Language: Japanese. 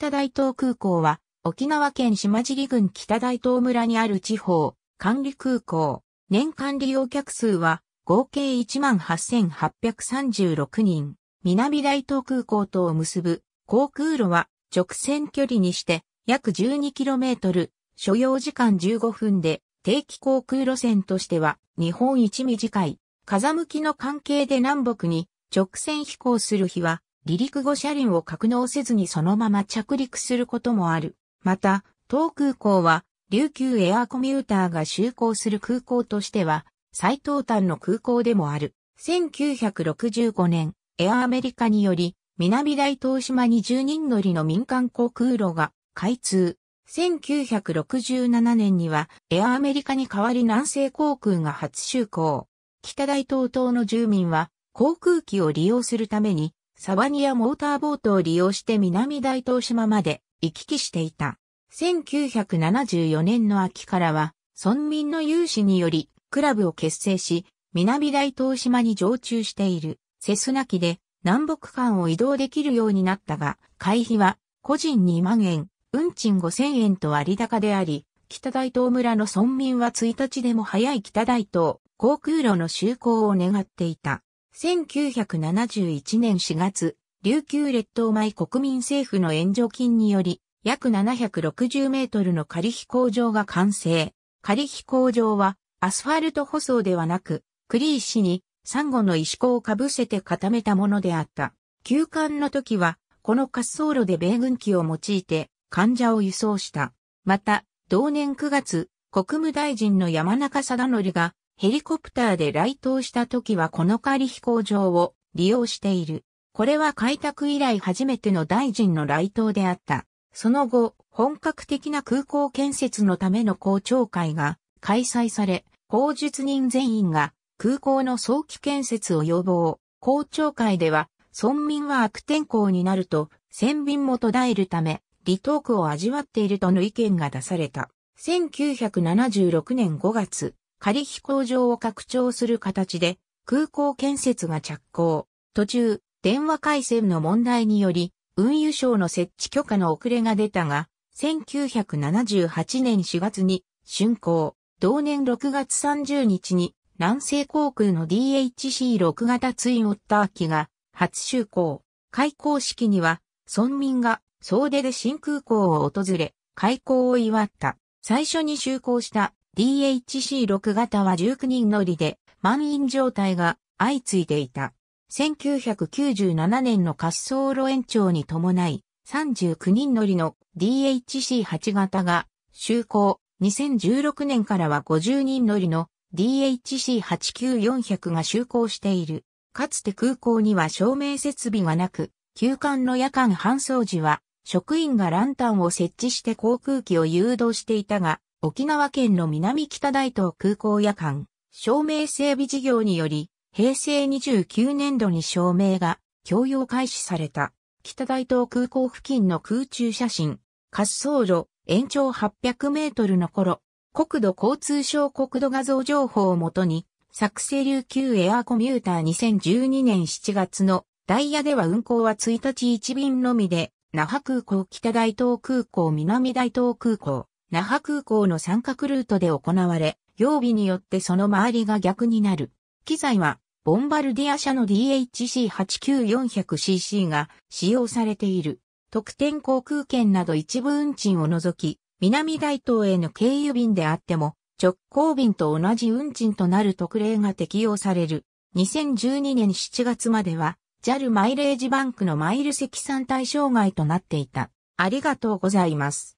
北大東空港は、沖縄県島尻郡北大東村にある地方、管理空港。年間利用客数は、合計18,836人。南大東空港とを結ぶ航空路は直線距離にして約 12km、所要時間15分で定期航空路線としては日本一短い風向きの関係で南北に直線飛行する日は離陸後車輪を格納せずにそのまま着陸することもある。また、当空港は、琉球エアーコミューターが就航する空港としては、最東端の空港でもある。1965年、エアアメリカにより、南大東島に10人乗りの民間航空路が開通。1967年には、エアアメリカに代わり南西航空が初就航。北大東島の住民は、航空機を利用するために、サバニアモーターボートを利用して南大東島まで行き来していた。1974年の秋からは、村民の有志により、クラブを結成し、南大東島に常駐している、セスナ機で、南北間を移動できるようになったが、会費は、個人2万円、運賃5000円と割高であり、北大東村の村民は1日でも早い北大東、航空路の就航を願っていた。1971年4月、琉球列島米国民政府の援助金により、約760メートルの仮飛行場が完成。仮飛行場は、アスファルト舗装ではなく、クリー石に、サンゴの石膏をかぶせて固めたものであった。休館の時は、この滑走路で米軍機を用いて、患者を輸送した。また、同年9月、国務大臣の山中貞則が、ヘリコプターで来島した時はこの仮飛行場を利用している。これは開拓以来初めての大臣の来島であった。その後、本格的な空港建設のための公聴会が開催され、法術人全員が空港の早期建設を要望。公聴会では、村民は悪天候になると、船便も途絶えるため、離島区を味わっているとの意見が出された。1976年5月、仮飛行場を拡張する形で空港建設が着工。途中、電話回線の問題により、運輸省の設置許可の遅れが出たが、1978年4月に竣工。同年6月30日に南西航空の DHC6 型ツインオッター機が初就航。開港式には村民が総出で新空港を訪れ、開港を祝った。最初に就航した DHC6 型は19人乗りで満員状態が相次いでいた。1997年の滑走路延長に伴い39人乗りの DHC8 型が就航。2016年からは50人乗りの DHC89400 が就航している。かつて空港には照明設備がなく、休館の夜間搬送時は職員がランタンを設置して航空機を誘導していたが、沖縄県の南北大東空港夜間、照明整備事業により、平成29年度に照明が供用開始された。北大東空港付近の空中写真、滑走路、延長800メートルの頃、国土交通省国土画像情報をもとに、作成琉球エアーコミューター2012年7月のダイヤでは運行は1日1便のみで、那覇空港北大東空港南大東空港、那覇空港の三角ルートで行われ、曜日によってその周りが逆になる。機材は、ボンバルディア社の DHC89400cc が使用されている。特典航空券など一部運賃を除き、南大東への経由便であっても、直行便と同じ運賃となる特例が適用される。2012年7月までは、JAL マイレージバンクのマイル積算対象外となっていた。ありがとうございます。